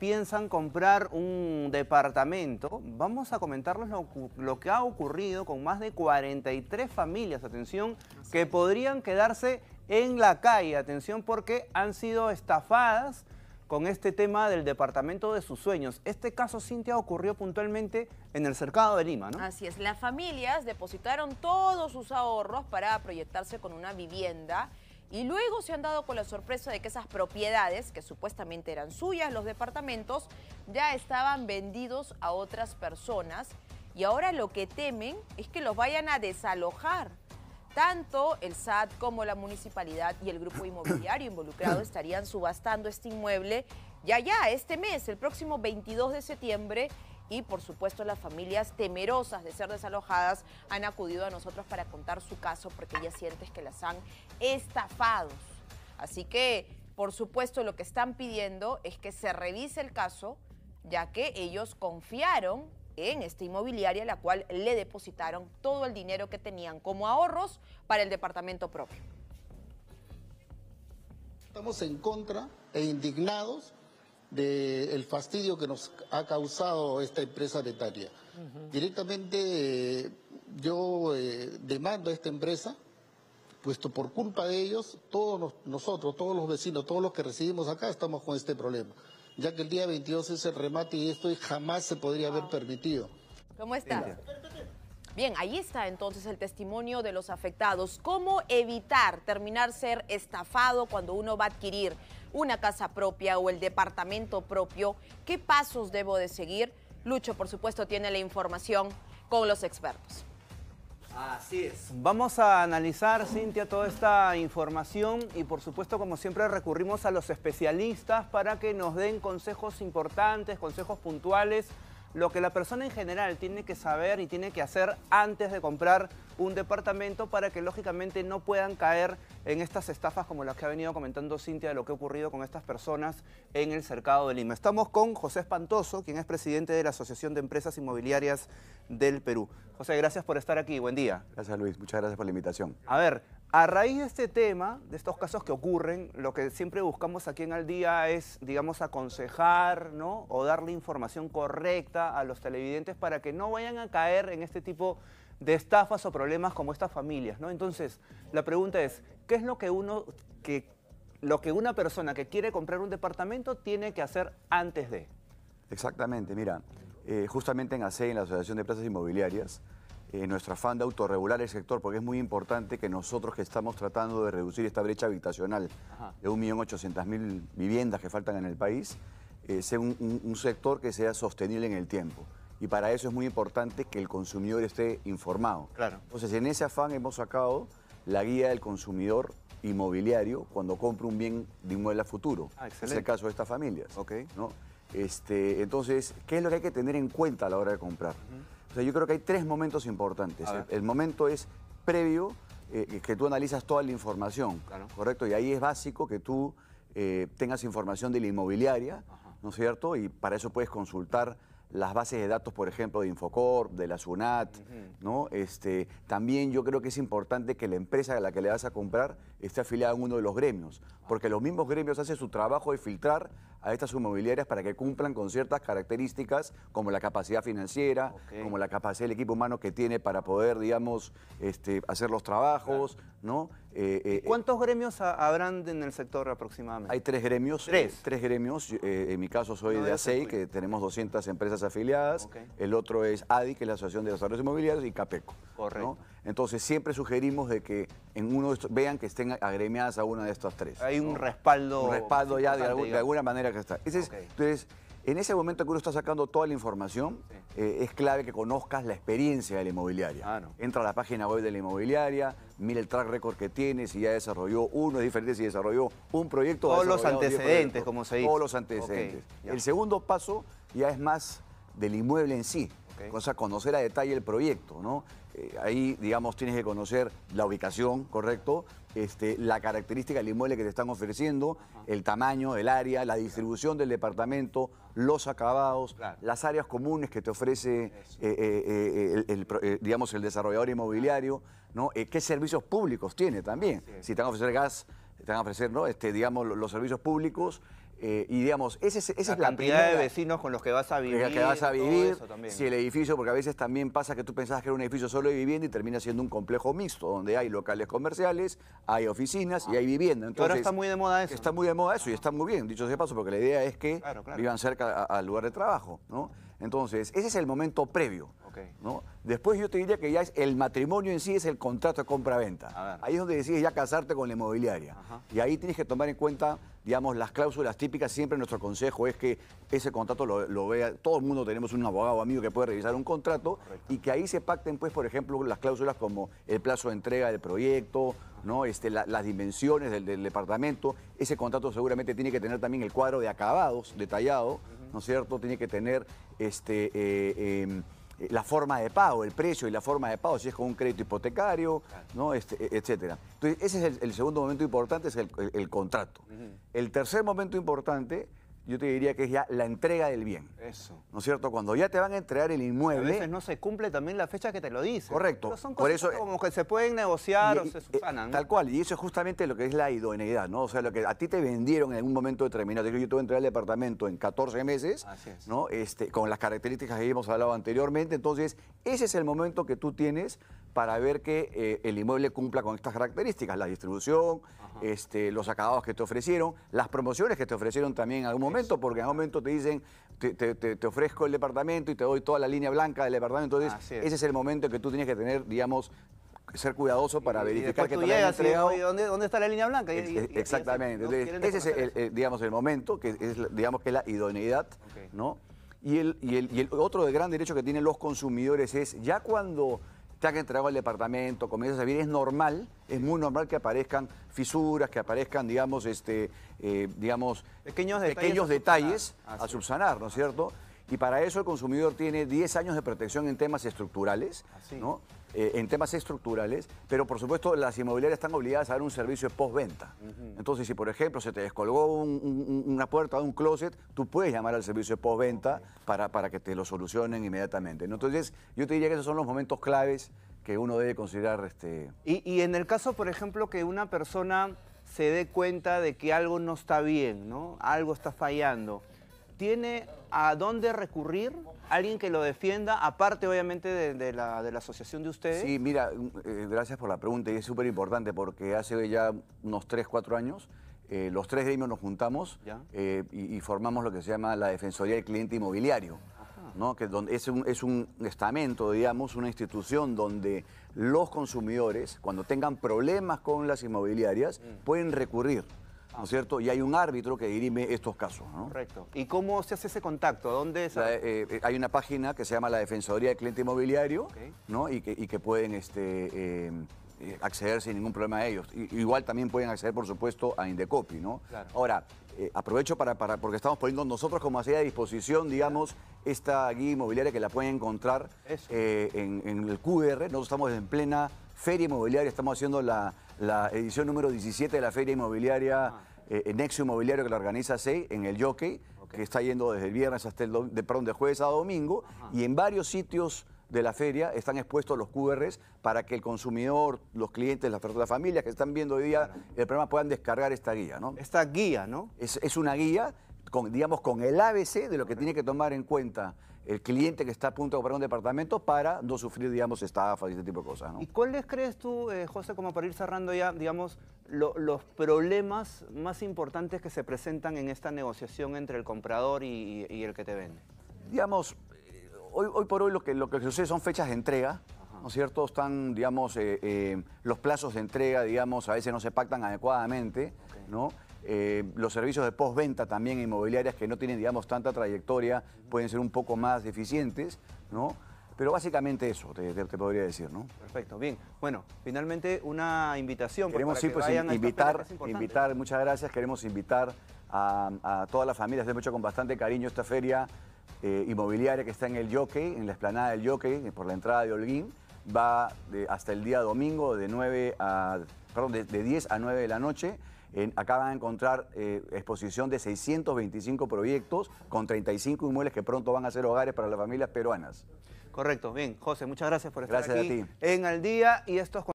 piensan comprar un departamento, vamos a comentarles lo, que ha ocurrido con más de 43 familias, atención, que podrían quedarse en la calle, atención, porque han sido estafadas con este tema del departamento de sus sueños. Este caso, Cintia, ocurrió puntualmente en el cercado de Lima, ¿no? Así es, las familias depositaron todos sus ahorros para proyectarse con una vivienda y luego se han dado con la sorpresa de que esas propiedades, que supuestamente eran suyas, los departamentos, ya estaban vendidos a otras personas. Y ahora lo que temen es que los vayan a desalojar. Tanto el SAT como la municipalidad y el grupo inmobiliario involucrado estarían subastando este inmueble ya, ya, este mes, el próximo 22 de septiembre, y por supuesto las familias temerosas de ser desalojadas han acudido a nosotros para contar su caso porque ya sienten que las han estafados. Así que, por supuesto, lo que están pidiendo es que se revise el caso, ya que ellos confiaron en esta inmobiliaria, la cual le depositaron todo el dinero que tenían como ahorros para el departamento propio. Estamos en contra e indignados del fastidio que nos ha causado esta empresa de Directamente eh, yo eh, demando a esta empresa, puesto por culpa de ellos, todos nosotros, todos los vecinos, todos los que residimos acá estamos con este problema, ya que el día 22 es el remate y esto jamás se podría haber permitido. ¿Cómo está? Bien, ahí está entonces el testimonio de los afectados. ¿Cómo evitar terminar ser estafado cuando uno va a adquirir una casa propia o el departamento propio? ¿Qué pasos debo de seguir? Lucho, por supuesto, tiene la información con los expertos. Así es. Vamos a analizar, Cintia, toda esta información y por supuesto, como siempre, recurrimos a los especialistas para que nos den consejos importantes, consejos puntuales lo que la persona en general tiene que saber y tiene que hacer antes de comprar un departamento para que lógicamente no puedan caer en estas estafas como las que ha venido comentando Cintia de lo que ha ocurrido con estas personas en el cercado de Lima. Estamos con José Espantoso, quien es presidente de la Asociación de Empresas Inmobiliarias del Perú. José, gracias por estar aquí, buen día. Gracias Luis, muchas gracias por la invitación. A ver, a raíz de este tema, de estos casos que ocurren, lo que siempre buscamos aquí en Al Día es, digamos, aconsejar, ¿no? O darle información correcta a los televidentes para que no vayan a caer en este tipo de estafas o problemas como estas familias, ¿no? Entonces, la pregunta es, ¿qué es lo que uno que lo que una persona que quiere comprar un departamento tiene que hacer antes de? Exactamente, mira, eh, justamente en ACE, en la Asociación de Plazas Inmobiliarias, eh, nuestro afán de autorregular el sector, porque es muy importante que nosotros que estamos tratando de reducir esta brecha habitacional de 1.800.000 viviendas que faltan en el país, eh, sea un, sector que sea sostenible en el tiempo. Y para eso es muy importante que el consumidor esté informado. Claro. Entonces, en ese afán hemos sacado la guía del consumidor inmobiliario cuando compra un bien de inmueble a futuro. Ah, en es este el caso de estas familias. ¿no? Este, entonces, ¿qué es lo que hay que tener en cuenta a la hora de comprar? O sea, yo creo que hay tres momentos importantes. El momento es previo, eh, que tú analizas toda la información, ¿correcto? Y ahí es básico que tú eh, tengas información de la inmobiliaria, ¿no es cierto? Y para eso puedes consultar las bases de datos, por ejemplo, de Infocorp, de la SUNAT, ¿no? Este, también yo creo que es importante que la empresa a la que le vas a comprar esté afiliada a uno de los gremios, porque los mismos gremios hacen su trabajo de filtrar a estas inmobiliarias para que cumplan con ciertas características como la capacidad financiera, como la capacidad del equipo humano que tiene para poder, digamos, este, hacer los trabajos, ¿no? Eh, eh, eh, ¿Cuántos gremios habrán en el sector aproximadamente? Hay tres gremios. Tres. tres gremios. en mi caso soy de ASEI, que tenemos 200 empresas afiliadas. El otro es ADI, que es la Asociación de Desarrollos Inmobiliarios, y CAPECO. Correcto. Entonces siempre sugerimos de que en uno vean que estén agremiadas a una de estas tres. Hay un respaldo. Un respaldo ya de, alguna manera que está. En ese momento que uno está sacando toda la información, eh, es clave que conozcas la experiencia de la inmobiliaria. Ah, Entra a la página web de la inmobiliaria, mira el track record que tiene, si ya desarrolló uno, es diferente si desarrolló un proyecto. Todos los antecedentes, como se dice. Todos los antecedentes. el segundo paso ya es más del inmueble en sí. cosa O sea, conocer a detalle el proyecto, ¿no? Eh, ahí, digamos, tienes que conocer la ubicación, ¿correcto? Este, la característica del inmueble que te están ofreciendo, el tamaño, el área, la distribución del departamento, los acabados, las áreas comunes que te ofrece, eh, eh, el, digamos, el desarrollador inmobiliario, ¿no? ¿Qué servicios públicos tiene también? Si te van a ofrecer gas, te van a ofrecer, Este, digamos, los servicios públicos, eh, y digamos, ese, esa la es la cantidad de vecinos con los que vas a vivir. Que vas a vivir, si el edificio, porque a veces también pasa que tú pensabas que era un edificio solo de vivienda y termina siendo un complejo mixto, donde hay locales comerciales, hay oficinas y hay vivienda. Entonces, ahora está muy de moda eso. Está muy de moda eso y está muy bien, dicho sea paso, porque la idea es que vivan cerca al lugar de trabajo. ¿no? Entonces, ese es el momento previo. ¿no? Después yo te diría que ya es el matrimonio en sí es el contrato de compra-venta. Ahí es donde decides ya casarte con la inmobiliaria. Y ahí tienes que tomar en cuenta, digamos, las cláusulas típicas. Siempre nuestro consejo es que ese contrato lo, vea, todo el mundo tenemos un abogado amigo que puede revisar un contrato y que ahí se pacten, pues, por ejemplo, las cláusulas como el plazo de entrega del proyecto, ¿no? Este, las dimensiones del, departamento. Ese contrato seguramente tiene que tener también el cuadro de acabados detallado, ¿no es cierto? Tiene que tener este, eh, em, la forma de pago, el precio y la forma de pago, si es con un crédito hipotecario, ¿no? Este, e, etcétera. Entonces, ese es el, segundo momento importante, es el, contrato. El tercer momento importante yo te diría que es ya la entrega del bien. Eso. ¿No es cierto? Cuando ya te van a entregar el inmueble. A no se cumple también la fecha que te lo dice. Correcto. son cosas Por eso, eh, como que se pueden negociar o se subsanan. Eh, tal cual, y eso es justamente lo que es la idoneidad, ¿no? O sea, lo que a ti te vendieron en algún momento determinado. Yo te voy a entregar el departamento en 14 meses, ¿no? Este, con las características que hemos hablado anteriormente. Entonces, ese es el momento que tú tienes para ver que eh, el inmueble cumpla con estas características, la distribución, este, los acabados que te ofrecieron, las promociones que te ofrecieron también en algún momento, porque en algún momento te dicen, te, ofrezco el departamento y te doy toda la línea blanca del departamento, entonces ese es el momento que tú tienes que tener, digamos, ser cuidadoso para verificar que tú llegas y, ¿dónde, está la línea blanca? exactamente. ese es, el, digamos, el momento, que es, digamos, que la idoneidad, y el, y el otro de gran derecho que tienen los consumidores es, ya cuando te han entregado el departamento, comienzas a vivir, es normal, es muy normal que aparezcan fisuras, que aparezcan, digamos, este, eh, digamos pequeños detalles, a, subsanar. ¿no es cierto? Y para eso el consumidor tiene 10 años de protección en temas estructurales, ¿no? Eh, en temas estructurales, pero por supuesto las inmobiliarias están obligadas a dar un servicio de postventa. Entonces, si por ejemplo se te descolgó una puerta de un closet, tú puedes llamar al servicio de postventa para, para que te lo solucionen inmediatamente. Entonces, yo te diría que esos son los momentos claves que uno debe considerar. Este... Y, en el caso, por ejemplo, que una persona se dé cuenta de que algo no está bien, ¿no? Algo está fallando. ¿Tiene a dónde recurrir? ¿Alguien que lo defienda, aparte obviamente de, la, asociación de ustedes? Sí, mira, eh, gracias por la pregunta y es súper importante porque hace ya unos 3, 4 años eh, los tres gremios nos juntamos eh, y, formamos lo que se llama la Defensoría del Cliente Inmobiliario, ¿no? que es, un, es un estamento, digamos, una institución donde los consumidores, cuando tengan problemas con las inmobiliarias, mm. pueden recurrir. ¿no es cierto? Y hay un árbitro que dirime estos casos, ¿no? Correcto. ¿Y cómo se hace ese contacto? ¿Dónde es? Eh, eh, hay una página que se llama la Defensoría del Cliente Inmobiliario, ¿no? Y que, pueden este, em, eh, acceder sin ningún problema a ellos. igual también pueden acceder, por supuesto, a Indecopi, ¿no? Ahora, aprovecho para, porque estamos poniendo nosotros como hacía a disposición, digamos, esta guía inmobiliaria que la pueden encontrar en, en el QR. Nosotros estamos en plena Feria Inmobiliaria, estamos haciendo la, edición número 17 de la Feria Inmobiliaria, ah. eh, Nexo Inmobiliario que la organiza SEI en el Jockey, que está yendo desde el viernes hasta el, de, perdón, de jueves a domingo, y en varios sitios de la feria están expuestos los QRs para que el consumidor, los clientes, las, familias que están viendo hoy día el programa puedan descargar esta guía, Esta guía, ¿no? Es, es una guía con, digamos, con el ABC de lo que tiene que tomar en cuenta el cliente que está a punto de comprar un departamento para no sufrir, digamos, estafas y ese tipo de cosas. ¿no? ¿Y cuáles crees tú, eh, José, como para ir cerrando ya, digamos, los problemas más importantes que se presentan en esta negociación entre el comprador y, el que te vende? Digamos, eh, hoy, por hoy lo que, lo que sucede son fechas de entrega. ¿no es cierto? Están, digamos, eh, los plazos de entrega, digamos, a veces no se pactan adecuadamente, ¿no? Eh, los servicios de postventa también inmobiliarias que no tienen, digamos, tanta trayectoria pueden ser un poco más eficientes, ¿no? Pero básicamente eso te, te, podría decir, ¿no? Perfecto, bien. Bueno, finalmente una invitación. Queremos sí, pues, invitar, invitar, muchas gracias, queremos invitar a, a todas las familias, de hecho con bastante cariño esta feria eh, inmobiliaria que está en el Jockey, en la esplanada del Jockey, eh, por la entrada de Holguín, va hasta el día domingo de 9 a, perdón, de, de 10 a 9 de la noche. En, acá van a encontrar eh, exposición de 625 proyectos con 35 inmuebles que pronto van a ser hogares para las familias peruanas. Correcto, bien. José, muchas gracias por estar gracias a ti. en Al Día y estos